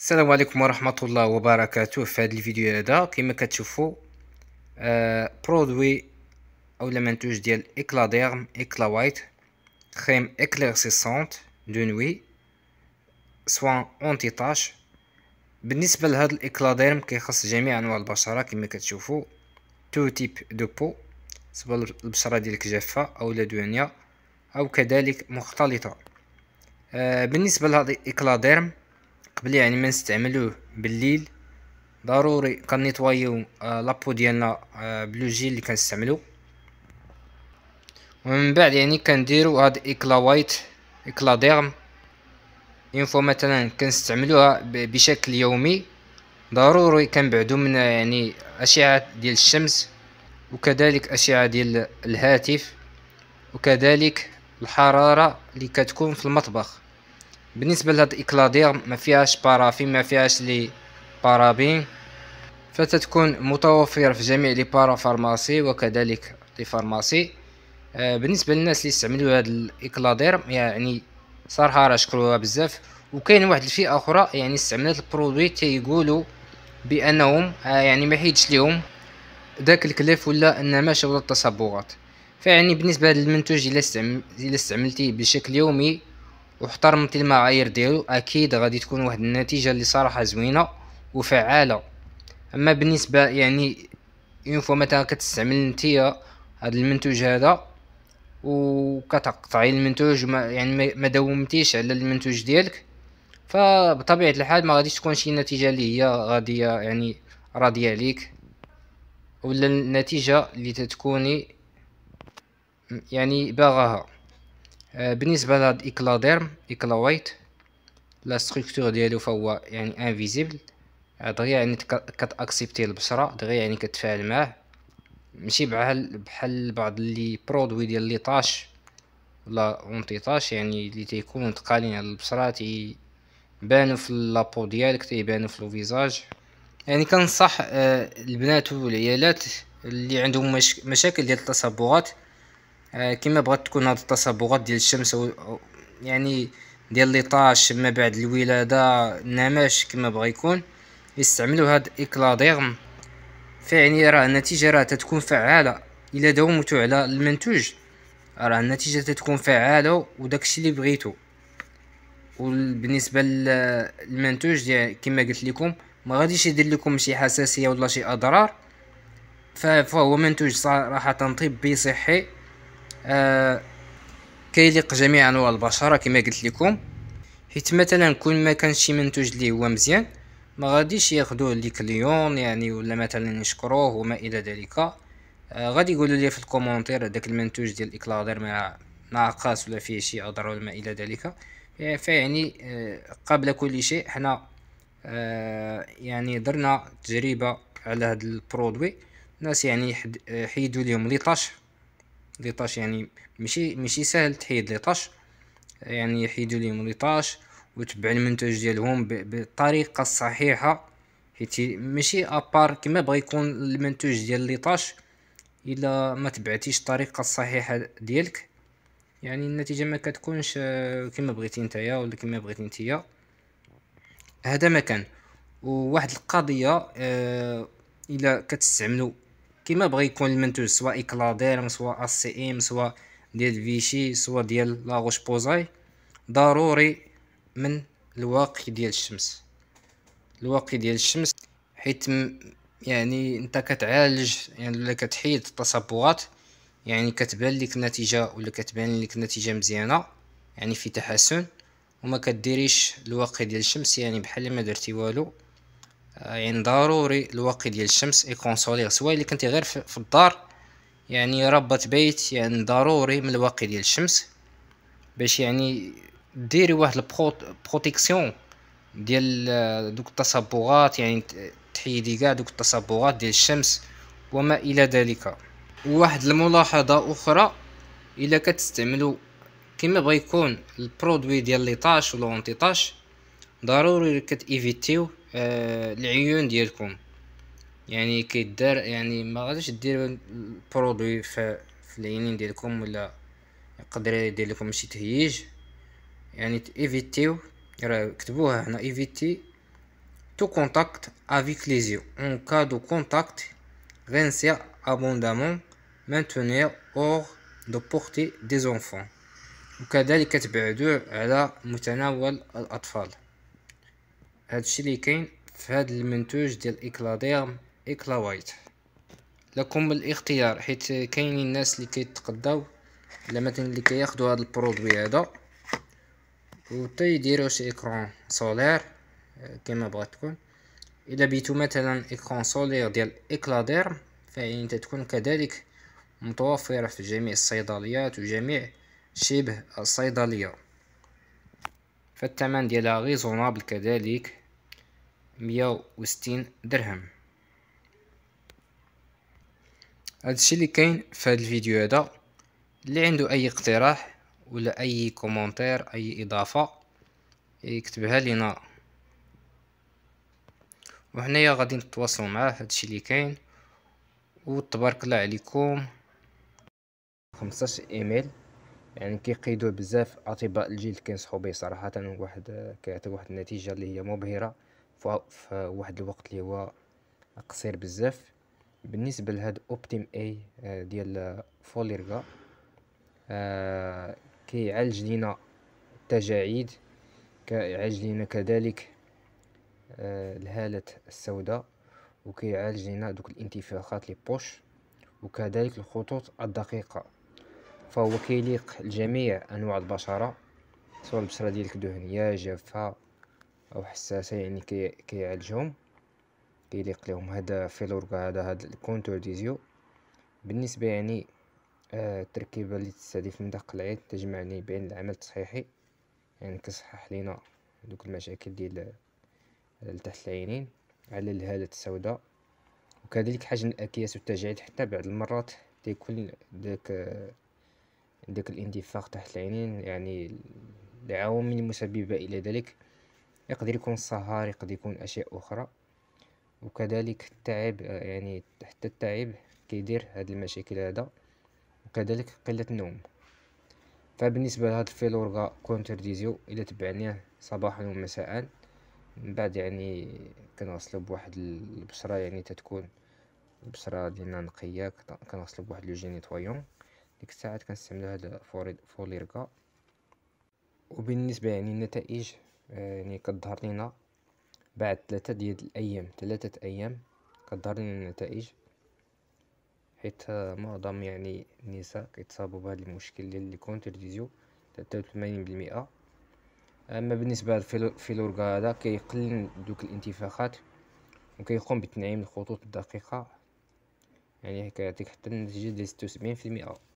السلام عليكم ورحمة الله وبركاته في هذا الفيديو هذا كما كتشوفوا آه، برودوي اولا منتوج ديال اكلا ديرم اكلا وايت كريم اكليرسيسونت دو نوي سوان اونتي تاش بالنسبة لهاد الاكلا ديرم كيخص جميع انواع البشرة كما كتشوفوا تو تيب دو بو بالنسبة البشره ديالك جافة اولا دهنية او كذلك مختلطة آه، بالنسبة لهاد الاكلا ديرم قبل يعني ما نستعملوه بالليل ضروري كنيطوايو آه، لابو ديالنا آه، بلو جيل اللي كنستعملو ومن بعد يعني كنديرو هاد ايكلا وايت ايكلا ديرم فوا مثلا كنستعملوها بشكل يومي ضروري كنبعدو من آه، يعني اشعه ديال الشمس وكذلك اشعه ديال الهاتف وكذلك الحراره اللي كتكون في المطبخ بالنسبه لهاد الاكلادير ما فيهاش بارافين ما فيهاش لي بارابين فتتكون متوفره في جميع لي بارافارماسي وكذلك لي فارماسي آه، بالنسبه للناس اللي يستعملوا هاد الاكلادير يعني صراحه راه شكروها بزاف وكاين واحد الفئه اخرى يعني استعملت البرودوي تيقولوا بانهم آه، يعني ما حيدش ليهم داك الكلف ولا النماشة ولا التصبغات فيعني بالنسبه للمنتوج الا استعملتيه بشكل يومي واحترمت المعايير ديالو اكيد غادي تكون واحد النتيجه اللي صراحه زوينه وفعاله اما بالنسبه يعني اون فوا مثلا كتستعمل انتيا هذا المنتوج هذا وكتقطعي المنتوج ما يعني ما داومتيش على المنتوج ديالك فبطبيعه الحال ما غاديش تكون شي نتيجه اللي هي غاديه يعني راضيه عليك ولا النتيجه اللي تتكوني يعني باغاها آه، بالنسبه لهاد ايكلاديرم ايكلا وايت لا ستركتور ديالو فهو يعني انفيزيبل دغيا يعني كتاكسبتي البشره دغيا يعني كتفاعل معاه ماشي بحال بحال بعض لي برودوي ديال لي طاش ولا اونتيطاش يعني اللي تيكونوا تقالين على البشره تيبانو في لابو ديالك تيبانو في الفيزاج يعني كنصح آه، البنات والعيالات اللي عندهم مشاكل ديال التصبغات آه، كما بغات تكون هاد التصبغات ديال الشمس يعني ديال طاش ما بعد الولادة النماش كما بغا يكون يستعملوا هاد اكلاديرم فيعني راه النتيجة راه تتكون فعالة إلا داومتو على المنتوج راه النتيجة تتكون فعالة وداكشي اللي بغيتو وبالنسبة للمنتوج ديال كما قلت لكم ما غاديش يدير لكم شي حساسية ولا شي أضرار فهو منتوج صراحة طبي صحي آه، كيليق جميع انواع البشره كما قلت لكم حيت مثلا كل ما كان شي منتوج اللي هو مزيان ما غاديش ياخذوه لي كليون يعني ولا مثلا يشكروه وما الى ذلك آه، غادي يقولوا لي في الكومونتير داك المنتوج ديال الاكلادير ما ناقص ولا فيه شي اضرار ولا ما الى ذلك آه، فيعني قبل كل شيء حنا يعني درنا تجربه على هذا البرودوي الناس يعني حيدوا لهم لي طاش ليطاش يعني ماشي ماشي سهل تحيد ليطاش يعني يحيدوا ليهم ليطاش وتبع المنتوج ديالهم بالطريقه الصحيحه حيت ماشي ابار كما بغى يكون المنتوج ديال ليطاش الا ما تبعتيش الطريقه الصحيحه ديالك يعني النتيجه ما كتكونش آه، كما بغيتي نتايا ولا كما بغيتي نتيا هذا ما كان وواحد القضيه آه، الا كتستعملوا كيما بغى يكون المنتوج سواء اكلاديرم سواء اس سي ام سواء ديال فيشي سواء ديال لاغوش بوزاي ضروري من الواقي ديال الشمس الواقي ديال الشمس حيت يعني انت كتعالج يعني ولا كتحيد التصبغات يعني كتبان لك النتيجه ولا كتبان لك النتيجه مزيانه يعني في تحسن وما كديريش الواقي ديال الشمس يعني بحال ما درتي والو يعني ضروري الوقت ديال الشمس يكون سوليغ سواء اللي كنتي غير في الدار يعني ربة بيت يعني ضروري من الوقت ديال الشمس باش يعني ديري واحد البروتيكسيون ديال دوك التصبغات يعني تحيدي كاع دوك التصبغات ديال الشمس وما الى ذلك واحد الملاحظه اخرى الا كتستعملوا كما بغا يكون البرودوي ديال ليطاش اونتيطاش ضروري كتيفيتيو آه، العيون ديالكم يعني كيدار يعني ما غاديش دير برودوي في, العينين ديالكم ولا يقدر يدير لكم شي تهيج يعني ايفيتيو راه كتبوها هنا ايفيتي تو كونتاكت افيك لي زيو اون كا دو كونتاكت رينسيا ابوندامون مانتونير اور دو بورتي دي زونفون وكذلك تبعدوا على متناول الاطفال هادشي اللي كاين في هاد المنتوج ديال اكلادير ايكلا وايت لكم الاختيار حيت كاينين الناس اللي كيتقداو الا مثلا اللي كياخذوا هاد البرودوي هذا وتا يديروا شي ايكرون سولير كما بغاتكم الا بيتو مثلا ايكرون سولير ديال اكلادير فاين تكون كذلك متوفرة في جميع الصيدليات وجميع شبه الصيدلية فالثمن ديالها ريزونابل كذلك مية درهم درهم هادشي اللي كاين في هاد الفيديو هذا اللي عنده اي اقتراح ولا اي كومنتير اي اضافه يكتبها لينا وهنايا غادي نتواصل معاه هادشي اللي كاين وتبارك الله عليكم 15 ايميل يعني كيقيدوه بزاف اطباء الجلد كينصحوا به صراحه واحد كيعطي واحد النتيجه اللي هي مبهره في واحد الوقت اللي هو قصير بزاف بالنسبه لهاد اوبتيم اي آه، ديال فوليرغا آه، كيعالج لينا التجاعيد كيعالج لينا كذلك آه، الهالة السوداء وكيعالج لينا دوك الانتفاخات لي بوش وكذلك الخطوط الدقيقة فهو كيليق لجميع أنواع البشرة سواء البشرة ديالك دهنية جافة او حساسه يعني كي كيعالجهم كيليق لهم هذا فيلورغا هذا هذا الكونتور ديزيو بالنسبه يعني آه، التركيبه اللي تستهدف داخل العين تجمعني بين العمل التصحيحي يعني كصحح لينا دوك المشاكل ديال آه، لتحت العينين على الهالة السوداء وكذلك حجم الاكياس والتجاعيد حتى بعض المرات تيكون داك آه، داك الاندفاق تحت العينين يعني العوامل المسببه الى ذلك يقدر يكون سهر يقدر يكون أشياء أخرى وكذلك التعب آه، يعني حتى التعب كيدير هاد المشاكل هذا وكذلك قلة النوم فبالنسبة لهاد الفيلورغا كونتر ديزيو إلا تبعناه صباحا ومساء من بعد يعني كنغسلو بواحد البشرة يعني تتكون البشرة ديالنا نقية كنغسلو بواحد لو جينيتويون ديك الساعات كنستعملو هاد فوليرغا وبالنسبة يعني النتائج يعني كظهر لينا بعد ثلاثة ديال الايام ثلاثة ايام كظهر لينا النتائج حيت معظم يعني النساء كيتصابوا بهذا المشكل ديال لي كونتر كونترديزيو بالمئة اما بالنسبه للفيلورغا هذا كيقلل دوك الانتفاخات وكيقوم بتنعيم الخطوط الدقيقة يعني كيعطيك حتى النتيجه ديال ستة المئة